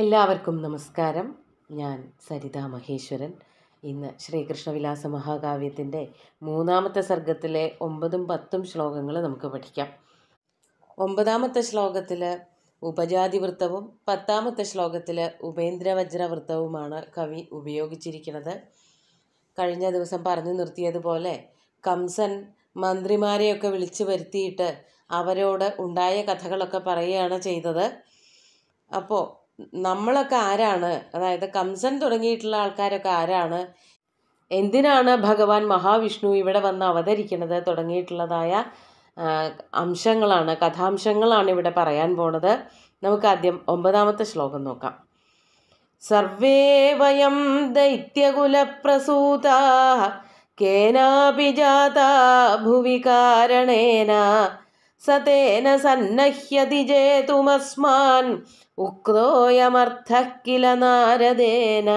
എല്ലാവർക്കും നമസ്കാരം ഞാൻ സരിത മഹേശ്വരൻ ഇന്ന് ശ്രീകൃഷ്ണവിലാസ മഹാകാവ്യത്തിൻ്റെ മൂന്നാമത്തെ സർഗത്തിലെ ഒമ്പതും പത്തും ശ്ലോകങ്ങൾ നമുക്ക് പഠിക്കാം ഒമ്പതാമത്തെ ശ്ലോകത്തിൽ ഉപജാതി വൃത്തവും പത്താമത്തെ ശ്ലോകത്തിൽ ഉപേന്ദ്രവജ്ര വൃത്തവുമാണ് കവി ഉപയോഗിച്ചിരിക്കുന്നത് കഴിഞ്ഞ ദിവസം പറഞ്ഞു നിർത്തിയതുപോലെ കംസൻ മന്ത്രിമാരെയൊക്കെ വിളിച്ചു വരുത്തിയിട്ട് അവരോട് ഉണ്ടായ കഥകളൊക്കെ പറയുകയാണ് ചെയ്തത് അപ്പോൾ നമ്മളൊക്കെ ആരാണ് അതായത് കംസൻ തുടങ്ങിയിട്ടുള്ള ആൾക്കാരൊക്കെ ആരാണ് എന്തിനാണ് ഭഗവാൻ മഹാവിഷ്ണു ഇവിടെ വന്ന് അവതരിക്കുന്നത് തുടങ്ങിയിട്ടുള്ളതായ അംശങ്ങളാണ് കഥാംശങ്ങളാണ് ഇവിടെ പറയാൻ പോണത് നമുക്ക് ആദ്യം ഒമ്പതാമത്തെ ശ്ലോകം നോക്കാം സർവേ വയം ദൈത്യകുലപ്രസൂതാ കേനാപി ജാതാ ഭുവി കാരണേന സതേന സന്നഹ്യതി ജേതുമസ്മാൻ ഉക്തോയമർത്ഥ കില നാരദേന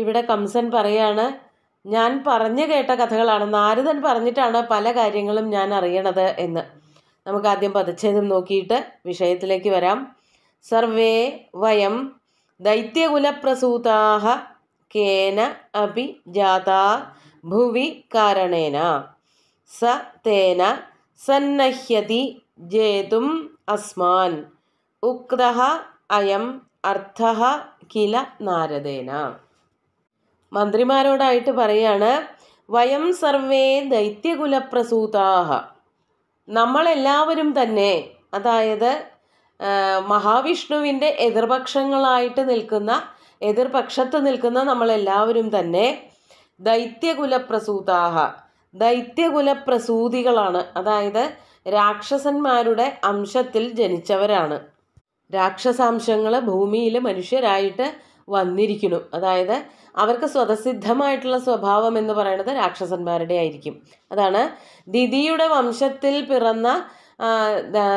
ഇവിടെ കംസൻ പറയാണ് ഞാൻ പറഞ്ഞു കേട്ട കഥകളാണ് നാരദൻ പറഞ്ഞിട്ടാണ് പല കാര്യങ്ങളും ഞാൻ അറിയണത് എന്ന് നമുക്ക് ആദ്യം പദച്ഛേദം നോക്കിയിട്ട് വിഷയത്തിലേക്ക് വരാം സർവേ വയം ദൈത്യകുലപ്രസൂതാഹ കേന അപി ജാതാ ഭുവി കാരണേന സ തേന സന്നഹ്യതി ജേതും അസ്മാൻ ഉക്ത അയം അർത്ഥ കില നാരദേന മന്ത്രിമാരോടായിട്ട് പറയാണ് വയം സർവേ ദൈത്യകുലപ്രസൂതാഹ നമ്മളെല്ലാവരും തന്നെ അതായത് മഹാവിഷ്ണുവിൻ്റെ എതിർപക്ഷങ്ങളായിട്ട് നിൽക്കുന്ന എതിർപക്ഷത്ത് നിൽക്കുന്ന നമ്മളെല്ലാവരും തന്നെ ദൈത്യകുലപ്രസൂതാഹ ദൈത്യകുലപ്രസൂതികളാണ് അതായത് രാക്ഷസന്മാരുടെ അംശത്തിൽ ജനിച്ചവരാണ് രാക്ഷസാംശങ്ങൾ ഭൂമിയിൽ മനുഷ്യരായിട്ട് വന്നിരിക്കുന്നു അതായത് അവർക്ക് സ്വതസിദ്ധമായിട്ടുള്ള സ്വഭാവം എന്ന് പറയുന്നത് രാക്ഷസന്മാരുടെ ആയിരിക്കും അതാണ് ദിതിയുടെ വംശത്തിൽ പിറന്ന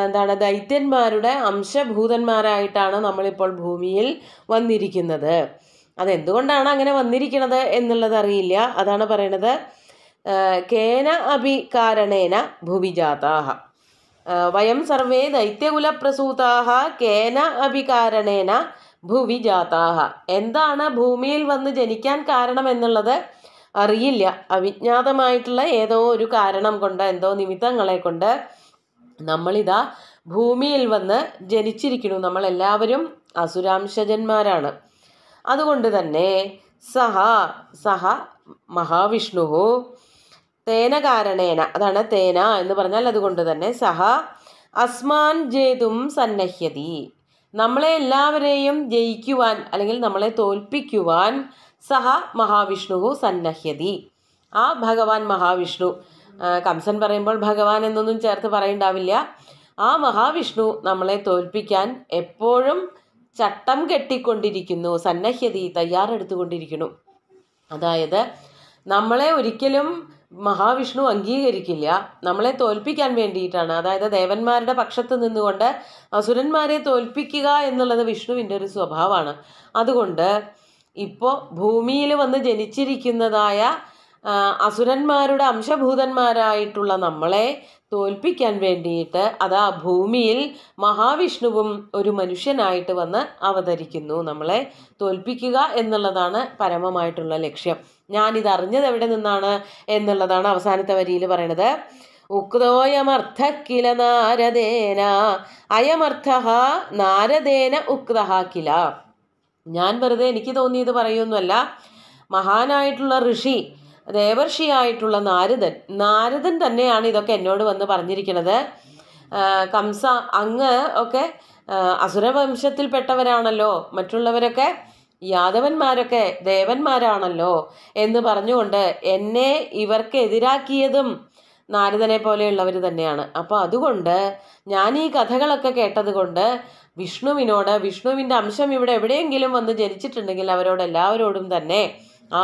എന്താണ് ദൈത്യന്മാരുടെ അംശഭൂതന്മാരായിട്ടാണ് നമ്മളിപ്പോൾ ഭൂമിയിൽ വന്നിരിക്കുന്നത് അതെന്തുകൊണ്ടാണ് അങ്ങനെ വന്നിരിക്കുന്നത് എന്നുള്ളത് അറിയില്ല അതാണ് പറയണത് കേന അഭി കാരണേന ഭുവിജാതാഹ വയം സർവേ ദൈത്യകുലപ്രസൂതാഹ കേന അഭി കാരണേന ഭുവി ജാതാഹ എന്താണ് ഭൂമിയിൽ വന്ന് ജനിക്കാൻ കാരണം എന്നുള്ളത് അറിയില്ല അവിജ്ഞാതമായിട്ടുള്ള ഏതോ ഒരു കാരണം കൊണ്ട് എന്തോ നിമിത്തങ്ങളെ കൊണ്ട് നമ്മളിതാ ഭൂമിയിൽ വന്ന് ജനിച്ചിരിക്കുന്നു നമ്മളെല്ലാവരും അസുരാംശജന്മാരാണ് അതുകൊണ്ട് തന്നെ സഹ സഹ മഹാവിഷ്ണു തേന കാരണേന അതാണ് തേന എന്ന് പറഞ്ഞാൽ അതുകൊണ്ട് തന്നെ സഹ അസ്മാൻ ജേതും സന്നഹ്യതി നമ്മളെ എല്ലാവരെയും ജയിക്കുവാൻ അല്ലെങ്കിൽ നമ്മളെ തോൽപ്പിക്കുവാൻ സഹ മഹാവിഷ്ണുവു സന്നഹ്യതി ആ ഭഗവാൻ മഹാവിഷ്ണു കംസൻ പറയുമ്പോൾ ഭഗവാൻ എന്നൊന്നും ചേർത്ത് പറയണ്ടാവില്ല ആ മഹാവിഷ്ണു നമ്മളെ തോൽപ്പിക്കാൻ എപ്പോഴും ചട്ടം കെട്ടിക്കൊണ്ടിരിക്കുന്നു സന്നഹ്യതി തയ്യാറെടുത്തുകൊണ്ടിരിക്കുന്നു അതായത് നമ്മളെ ഒരിക്കലും മഹാവിഷ്ണു അംഗീകരിക്കില്ല നമ്മളെ തോൽപ്പിക്കാൻ വേണ്ടിയിട്ടാണ് അതായത് ദേവന്മാരുടെ പക്ഷത്ത് നിന്നുകൊണ്ട് അസുരന്മാരെ തോൽപ്പിക്കുക എന്നുള്ളത് വിഷ്ണുവിൻ്റെ ഒരു സ്വഭാവമാണ് അതുകൊണ്ട് ഇപ്പോൾ ഭൂമിയിൽ വന്ന് ജനിച്ചിരിക്കുന്നതായ അസുരന്മാരുടെ അംശഭൂതന്മാരായിട്ടുള്ള നമ്മളെ തോൽപ്പിക്കാൻ വേണ്ടിയിട്ട് അതാ ഭൂമിയിൽ മഹാവിഷ്ണുവും ഒരു മനുഷ്യനായിട്ട് വന്ന് അവതരിക്കുന്നു നമ്മളെ തോൽപ്പിക്കുക എന്നുള്ളതാണ് പരമമായിട്ടുള്ള ലക്ഷ്യം ഞാനിത് അറിഞ്ഞത് എവിടെ നിന്നാണ് എന്നുള്ളതാണ് അവസാനത്തെ വരിയിൽ പറയണത് ഉക്തോയമർത്ഥ കില നാരദേന അയമർത്ഥ നാരദേന ഉക്ത കില ഞാൻ വെറുതെ എനിക്ക് തോന്നിയത് പറയുന്നല്ല മഹാനായിട്ടുള്ള ഋഷി ദേവർഷിയായിട്ടുള്ള നാരദൻ നാരദൻ തന്നെയാണ് ഇതൊക്കെ എന്നോട് വന്ന് പറഞ്ഞിരിക്കുന്നത് കംസ അങ്ങ് ഒക്കെ അസുരവംശത്തിൽപ്പെട്ടവരാണല്ലോ മറ്റുള്ളവരൊക്കെ യാദവന്മാരൊക്കെ ദേവന്മാരാണല്ലോ എന്ന് പറഞ്ഞുകൊണ്ട് എന്നെ ഇവർക്ക് എതിരാക്കിയതും നാരദനെ പോലെയുള്ളവർ തന്നെയാണ് അപ്പോൾ അതുകൊണ്ട് ഞാൻ ഈ കഥകളൊക്കെ കേട്ടത് കൊണ്ട് വിഷ്ണുവിനോട് വിഷ്ണുവിൻ്റെ അംശം ഇവിടെ എവിടെയെങ്കിലും വന്ന് ജനിച്ചിട്ടുണ്ടെങ്കിൽ അവരോട് എല്ലാവരോടും തന്നെ ആ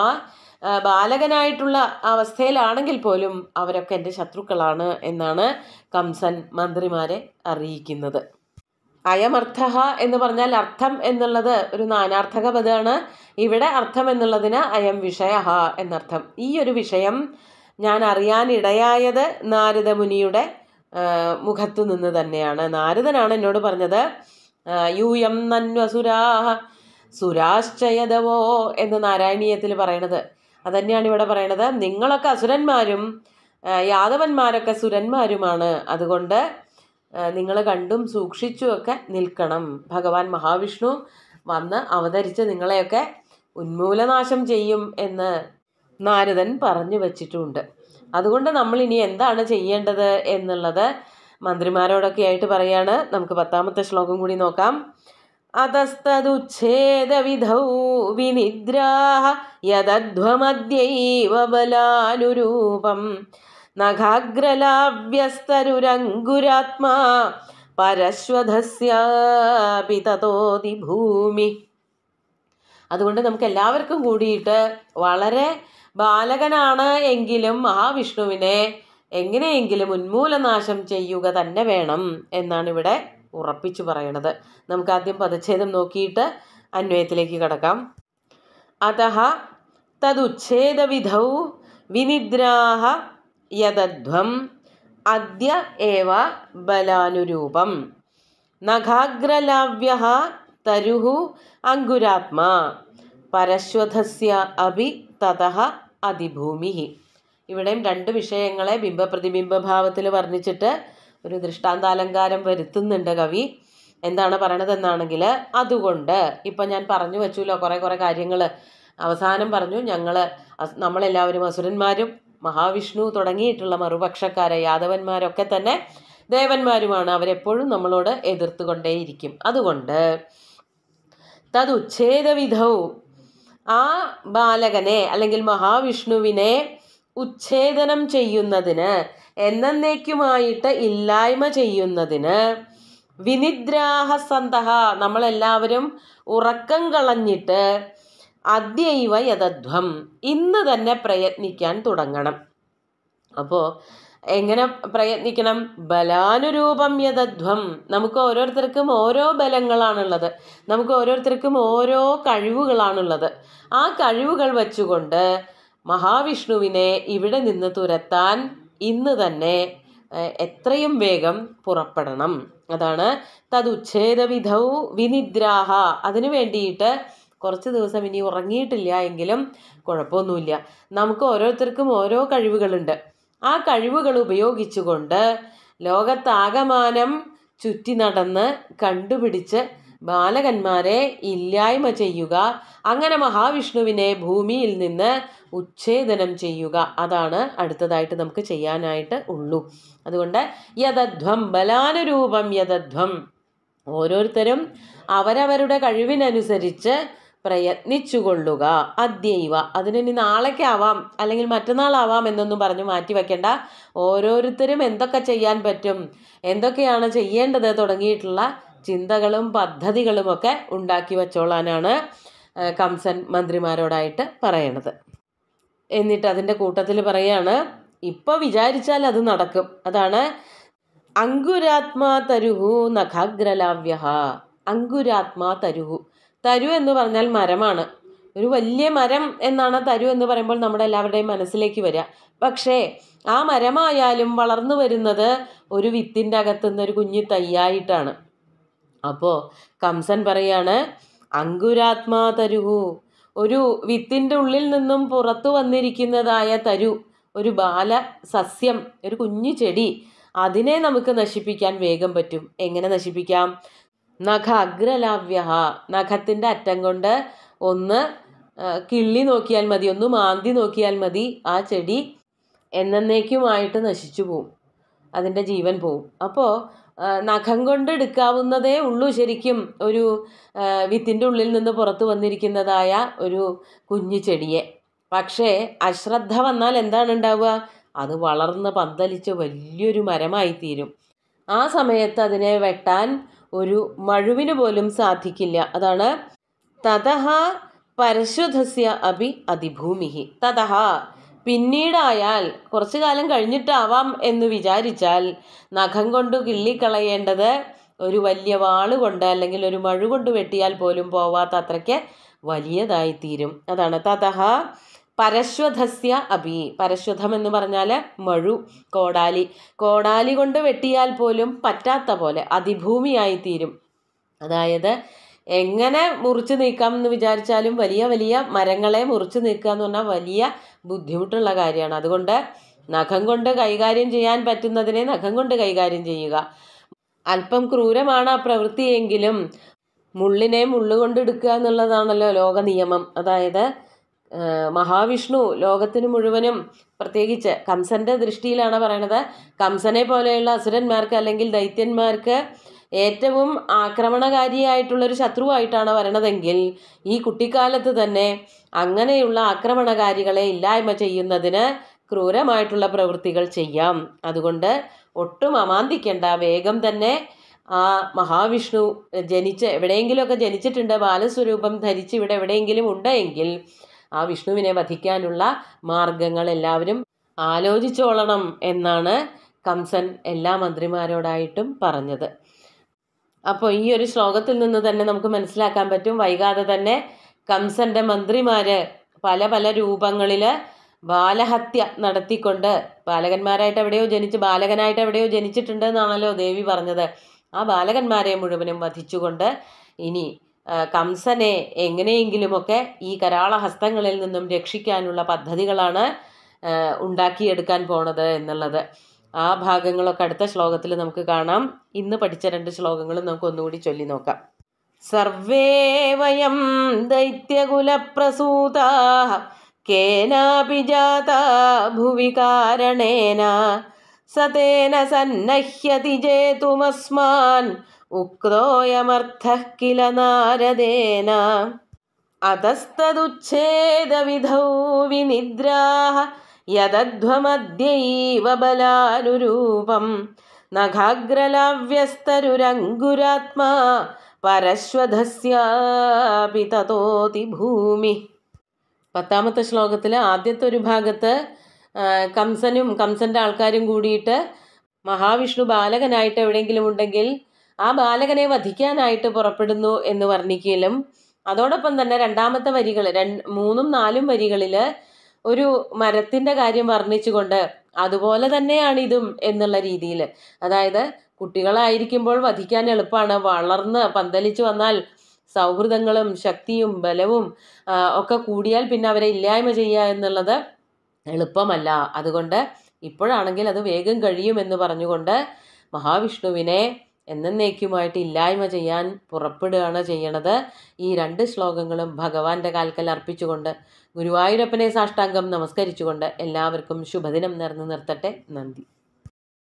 ബാലകനായിട്ടുള്ള അവസ്ഥയിലാണെങ്കിൽ പോലും അവരൊക്കെ എൻ്റെ ശത്രുക്കളാണ് എന്നാണ് കംസൻ മന്ത്രിമാരെ അറിയിക്കുന്നത് അയമർത്ഥ എന്ന് പറഞ്ഞാൽ അർത്ഥം എന്നുള്ളത് ഒരു നാനാർത്ഥക പദമാണ് ഇവിടെ അർത്ഥം എന്നുള്ളതിന് അയം വിഷയ എന്നർത്ഥം ഈ ഒരു വിഷയം ഞാൻ അറിയാനിടയായത് മുനിയുടെ മുഖത്തു നിന്ന് തന്നെയാണ് നാരദനാണ് എന്നോട് പറഞ്ഞത് യൂയം നന്വസുരാ സുരാശ്ചയതവോ എന്ന് നാരായണീയത്തിൽ പറയണത് അതന്നെയാണ് ഇവിടെ പറയണത് നിങ്ങളൊക്കെ അസുരന്മാരും യാദവന്മാരൊക്കെ സുരന്മാരുമാണ് അതുകൊണ്ട് നിങ്ങൾ കണ്ടും സൂക്ഷിച്ചുമൊക്കെ നിൽക്കണം ഭഗവാൻ മഹാവിഷ്ണു വന്ന് അവതരിച്ച് നിങ്ങളെയൊക്കെ ഉന്മൂലനാശം ചെയ്യും എന്ന് നാരദൻ പറഞ്ഞു വച്ചിട്ടുമുണ്ട് അതുകൊണ്ട് നമ്മൾ ഇനി എന്താണ് ചെയ്യേണ്ടത് എന്നുള്ളത് മന്ത്രിമാരോടൊക്കെ ആയിട്ട് പറയാണ് നമുക്ക് പത്താമത്തെ ശ്ലോകം കൂടി നോക്കാം അതസ്തുച്ഛേദവിധൗ വിനിദ്രാഹ യദധ്വമദ്യൈവ ബലാനുരൂപം നഖാഗ്രലാവ്യസ്തരുരങ്കുരാത്മാ പരശ്വധസ്യാപി തതോതി ഭൂമി അതുകൊണ്ട് നമുക്ക് എല്ലാവർക്കും കൂടിയിട്ട് വളരെ ബാലകനാണ് എങ്കിലും മഹാവിഷ്ണുവിനെ എങ്ങനെയെങ്കിലും ഉന്മൂലനാശം ചെയ്യുക തന്നെ വേണം എന്നാണ് ഇവിടെ ഉറപ്പിച്ചു പറയണത് നമുക്ക് ആദ്യം പദച്ഛേദം നോക്കിയിട്ട് അന്വയത്തിലേക്ക് കടക്കാം അതഹ തദുച്ഛേദവിധൗ വിനിദ്രാഹ യതധ്വം അദ്യ ഏവ ബലാനുരൂപം നഖാഗ്രലാവ്യ തരുഹു അങ്കുരാത്മാ പരശ്വധസ്യ അഭി തതഹ അതിഭൂമി ഇവിടെയും രണ്ട് വിഷയങ്ങളെ ബിംബ പ്രതിബിംബഭാവത്തിൽ വർണ്ണിച്ചിട്ട് ഒരു ദൃഷ്ടാന്താലങ്കാരം വരുത്തുന്നുണ്ട് കവി എന്താണ് പറയണതെന്നാണെങ്കിൽ അതുകൊണ്ട് ഇപ്പം ഞാൻ പറഞ്ഞു വെച്ചല്ലോ കുറേ കുറേ കാര്യങ്ങൾ അവസാനം പറഞ്ഞു ഞങ്ങൾ നമ്മളെല്ലാവരും അസുരന്മാരും മഹാവിഷ്ണു തുടങ്ങിയിട്ടുള്ള മറുപക്ഷക്കാരെ യാദവന്മാരൊക്കെ തന്നെ ദേവന്മാരുമാണ് അവരെപ്പോഴും നമ്മളോട് എതിർത്തുകൊണ്ടേയിരിക്കും അതുകൊണ്ട് തതുച്ഛേദവിധൗ ആ ബാലകനെ അല്ലെങ്കിൽ മഹാവിഷ്ണുവിനെ ഉച്ഛേദനം ചെയ്യുന്നതിന് എന്നേക്കുമായിട്ട് ഇല്ലായ്മ ചെയ്യുന്നതിന് വിനിദ്രാഹസന്ത നമ്മളെല്ലാവരും ഉറക്കം കളഞ്ഞിട്ട് അദ്യൈവ യഥധ്വം ഇന്ന് തന്നെ പ്രയത്നിക്കാൻ തുടങ്ങണം അപ്പോൾ എങ്ങനെ പ്രയത്നിക്കണം ബലാനുരൂപം യഥധ്വം നമുക്ക് ഓരോരുത്തർക്കും ഓരോ ബലങ്ങളാണുള്ളത് നമുക്ക് ഓരോരുത്തർക്കും ഓരോ കഴിവുകളാണുള്ളത് ആ കഴിവുകൾ വച്ചുകൊണ്ട് മഹാവിഷ്ണുവിനെ ഇവിടെ നിന്ന് തുരത്താൻ ഇന്ന് എത്രയും വേഗം പുറപ്പെടണം അതാണ് തതുച്ഛേദ വിധൗ വിനിദ്രാഹ അതിനു വേണ്ടിയിട്ട് കുറച്ച് ദിവസം ഇനി ഉറങ്ങിയിട്ടില്ല എങ്കിലും കുഴപ്പമൊന്നുമില്ല നമുക്ക് ഓരോരുത്തർക്കും ഓരോ കഴിവുകളുണ്ട് ആ കഴിവുകൾ ഉപയോഗിച്ചുകൊണ്ട് ലോകത്താകമാനം ചുറ്റി നടന്ന് കണ്ടുപിടിച്ച് ബാലകന്മാരെ ഇല്ലായ്മ ചെയ്യുക അങ്ങനെ മഹാവിഷ്ണുവിനെ ഭൂമിയിൽ നിന്ന് ഉച്ഛേദനം ചെയ്യുക അതാണ് അടുത്തതായിട്ട് നമുക്ക് ചെയ്യാനായിട്ട് ഉള്ളൂ അതുകൊണ്ട് യഥധ്വം ബലാനുരൂപം യഥധ്വം ഓരോരുത്തരും അവരവരുടെ കഴിവിനനുസരിച്ച് പ്രയത്നിച്ചുകൊള്ളുക അദ്യൈവ അതിനി നാളേക്കാവാം അല്ലെങ്കിൽ മറ്റന്നാളാവാം എന്നൊന്നും പറഞ്ഞ് മാറ്റി വയ്ക്കേണ്ട ഓരോരുത്തരും എന്തൊക്കെ ചെയ്യാൻ പറ്റും എന്തൊക്കെയാണ് ചെയ്യേണ്ടത് തുടങ്ങിയിട്ടുള്ള ചിന്തകളും പദ്ധതികളുമൊക്കെ ഉണ്ടാക്കി വച്ചോളാനാണ് കംസൻ മന്ത്രിമാരോടായിട്ട് പറയണത് എന്നിട്ട് അതിൻ്റെ കൂട്ടത്തിൽ പറയാണ് ഇപ്പൊ വിചാരിച്ചാൽ അത് നടക്കും അതാണ് അങ്കുരാത്മാ തരുഹു നഖാഗ്രലാവ്യ അങ്കുരാത്മാ തരുഹു തരു എന്ന് പറഞ്ഞാൽ മരമാണ് ഒരു വലിയ മരം എന്നാണ് തരു എന്ന് പറയുമ്പോൾ നമ്മുടെ എല്ലാവരുടെയും മനസ്സിലേക്ക് വരിക പക്ഷേ ആ മരമായാലും വളർന്നു വരുന്നത് ഒരു വിത്തിൻ്റെ അകത്തുനിന്ന് ഒരു കുഞ്ഞു തയ്യായിട്ടാണ് അപ്പോൾ കംസൻ പറയാണ് അങ്കുരാത്മാ തരുഹു ഒരു വിത്തിൻ്റെ ഉള്ളിൽ നിന്നും പുറത്തു വന്നിരിക്കുന്നതായ തരു ഒരു ബാല സസ്യം ഒരു കുഞ്ഞു ചെടി അതിനെ നമുക്ക് നശിപ്പിക്കാൻ വേഗം പറ്റും എങ്ങനെ നശിപ്പിക്കാം നഖ അഗ്രലാവ്യ നഖത്തിൻ്റെ അറ്റം കൊണ്ട് ഒന്ന് കിള്ളി നോക്കിയാൽ മതി ഒന്ന് മാന്തി നോക്കിയാൽ മതി ആ ചെടി എന്നേക്കുമായിട്ട് നശിച്ചു പോവും അതിൻ്റെ ജീവൻ പോവും അപ്പോൾ നഖം കൊണ്ട് എടുക്കാവുന്നതേ ഉള്ളൂ ശരിക്കും ഒരു വിത്തിൻ്റെ ഉള്ളിൽ നിന്ന് പുറത്ത് വന്നിരിക്കുന്നതായ ഒരു കുഞ്ഞു ചെടിയെ പക്ഷേ അശ്രദ്ധ വന്നാൽ എന്താണ് ഉണ്ടാവുക അത് വളർന്ന് പന്തലിച്ച് വലിയൊരു മരമായി തീരും ആ സമയത്ത് അതിനെ വെട്ടാൻ ഒരു മഴുവിന് പോലും സാധിക്കില്ല അതാണ് തതഹ പരശുധസ്യ അഭി അതിഭൂമിഹി തതഹ പിന്നീടായാൽ കുറച്ചു കാലം കഴിഞ്ഞിട്ടാവാം എന്ന് വിചാരിച്ചാൽ നഖം കൊണ്ട് കിള്ളിക്കളയേണ്ടത് ഒരു വലിയ വാള് കൊണ്ട് അല്ലെങ്കിൽ ഒരു മഴു കൊണ്ട് വെട്ടിയാൽ പോലും പോവാത്ത അത്രയ്ക്ക് വലിയതായി തീരും അതാണ് തതഹ പരശ്വധസ്യ അഭി പരശ്വധം എന്ന് പറഞ്ഞാൽ മഴു കോടാലി കോടാലി കൊണ്ട് വെട്ടിയാൽ പോലും പറ്റാത്ത പോലെ അതിഭൂമിയായി തീരും അതായത് എങ്ങനെ മുറിച്ച് നീക്കാം എന്ന് വിചാരിച്ചാലും വലിയ വലിയ മരങ്ങളെ മുറിച്ച് നീക്കുക എന്ന് പറഞ്ഞാൽ വലിയ ബുദ്ധിമുട്ടുള്ള കാര്യമാണ് അതുകൊണ്ട് നഖം കൊണ്ട് കൈകാര്യം ചെയ്യാൻ പറ്റുന്നതിനെ നഖം കൊണ്ട് കൈകാര്യം ചെയ്യുക അല്പം ക്രൂരമാണ് ആ പ്രവൃത്തി എങ്കിലും മുള്ളിനെ മുള്ളുകൊണ്ട് എടുക്കുക എന്നുള്ളതാണല്ലോ ലോക നിയമം അതായത് മഹാവിഷ്ണു ലോകത്തിന് മുഴുവനും പ്രത്യേകിച്ച് കംസന്റെ ദൃഷ്ടിയിലാണ് പറയണത് കംസനെ പോലെയുള്ള അസുരന്മാർക്ക് അല്ലെങ്കിൽ ദൈത്യന്മാർക്ക് ഏറ്റവും ആക്രമണകാരിയായിട്ടുള്ളൊരു ശത്രുവായിട്ടാണ് വരണതെങ്കിൽ ഈ കുട്ടിക്കാലത്ത് തന്നെ അങ്ങനെയുള്ള ആക്രമണകാരികളെ ഇല്ലായ്മ ചെയ്യുന്നതിന് ക്രൂരമായിട്ടുള്ള പ്രവൃത്തികൾ ചെയ്യാം അതുകൊണ്ട് ഒട്ടും അമാന്തിക്കേണ്ട വേഗം തന്നെ ആ മഹാവിഷ്ണു ജനിച്ച് എവിടെയെങ്കിലുമൊക്കെ ജനിച്ചിട്ടുണ്ട് ബാലസ്വരൂപം ധരിച്ച് ഇവിടെ എവിടെയെങ്കിലും ഉണ്ടെങ്കിൽ ആ വിഷ്ണുവിനെ വധിക്കാനുള്ള മാർഗങ്ങൾ എല്ലാവരും ആലോചിച്ചോളണം എന്നാണ് കംസൻ എല്ലാ മന്ത്രിമാരോടായിട്ടും പറഞ്ഞത് അപ്പോൾ ഈ ഒരു ശ്ലോകത്തിൽ നിന്ന് തന്നെ നമുക്ക് മനസ്സിലാക്കാൻ പറ്റും വൈകാതെ തന്നെ കംസന്റെ മന്ത്രിമാർ പല പല രൂപങ്ങളിൽ ബാലഹത്യ നടത്തിക്കൊണ്ട് ബാലകന്മാരായിട്ട് എവിടെയോ ജനിച്ച് ബാലകനായിട്ട് എവിടെയോ ജനിച്ചിട്ടുണ്ട് എന്നാണല്ലോ ദേവി പറഞ്ഞത് ആ ബാലകന്മാരെ മുഴുവനും വധിച്ചുകൊണ്ട് ഇനി കംസനെ എങ്ങനെയെങ്കിലുമൊക്കെ ഈ കരാള ഹസ്തങ്ങളിൽ നിന്നും രക്ഷിക്കാനുള്ള പദ്ധതികളാണ് ഉണ്ടാക്കിയെടുക്കാൻ പോണത് എന്നുള്ളത് ആ ഭാഗങ്ങളൊക്കെ അടുത്ത ശ്ലോകത്തിൽ നമുക്ക് കാണാം ഇന്ന് പഠിച്ച രണ്ട് ശ്ലോകങ്ങളും നമുക്ക് ഒന്നുകൂടി ചൊല്ലി നോക്കാം സർവേ വയം ദൈത്യകുലപ്രസൂത കേനാപി ഭുവി കാരണേന സതേന സന്നഹ്യതി ജേതുമസ്മാൻ ഉക്തോയമർത്ഥ കില നാരദേന അതസ്തുച്ഛേദവിധൗ വിനിദ്രാഹ യതധ്വമദ്യൈവ ബലാനുരൂപം നഖാഗ്രലാവ്യസ്തരുരങ്കുരാത്മാ പരശ്വധസ്യാപി തതോതി ഭൂമി പത്താമത്തെ ശ്ലോകത്തിൽ ആദ്യത്തെ ഒരു ഭാഗത്ത് കംസനും കംസൻ്റെ ആൾക്കാരും കൂടിയിട്ട് മഹാവിഷ്ണു ബാലകനായിട്ട് എവിടെയെങ്കിലും ഉണ്ടെങ്കിൽ ആ ബാലകനെ വധിക്കാനായിട്ട് പുറപ്പെടുന്നു എന്ന് വർണ്ണിക്കലും അതോടൊപ്പം തന്നെ രണ്ടാമത്തെ വരികൾ രണ്ട് മൂന്നും നാലും വരികളിൽ ഒരു മരത്തിൻ്റെ കാര്യം വർണ്ണിച്ചുകൊണ്ട് അതുപോലെ തന്നെയാണ് ഇതും എന്നുള്ള രീതിയിൽ അതായത് കുട്ടികളായിരിക്കുമ്പോൾ വധിക്കാൻ എളുപ്പമാണ് വളർന്ന് പന്തലിച്ചു വന്നാൽ സൗഹൃദങ്ങളും ശക്തിയും ബലവും ഒക്കെ കൂടിയാൽ പിന്നെ അവരെ ഇല്ലായ്മ ചെയ്യുക എന്നുള്ളത് എളുപ്പമല്ല അതുകൊണ്ട് ഇപ്പോഴാണെങ്കിൽ അത് വേഗം കഴിയുമെന്ന് പറഞ്ഞുകൊണ്ട് മഹാവിഷ്ണുവിനെ എന്നേക്കുമായിട്ട് ഇല്ലായ്മ ചെയ്യാൻ പുറപ്പെടുകയാണ് ചെയ്യണത് ഈ രണ്ട് ശ്ലോകങ്ങളും ഭഗവാന്റെ കാൽക്കൽ അർപ്പിച്ചുകൊണ്ട് ഗുരുവായൂരപ്പനെ സാഷ്ടാംഗം നമസ്കരിച്ചുകൊണ്ട് എല്ലാവർക്കും ശുഭദിനം നേർന്ന് നിർത്തട്ടെ നന്ദി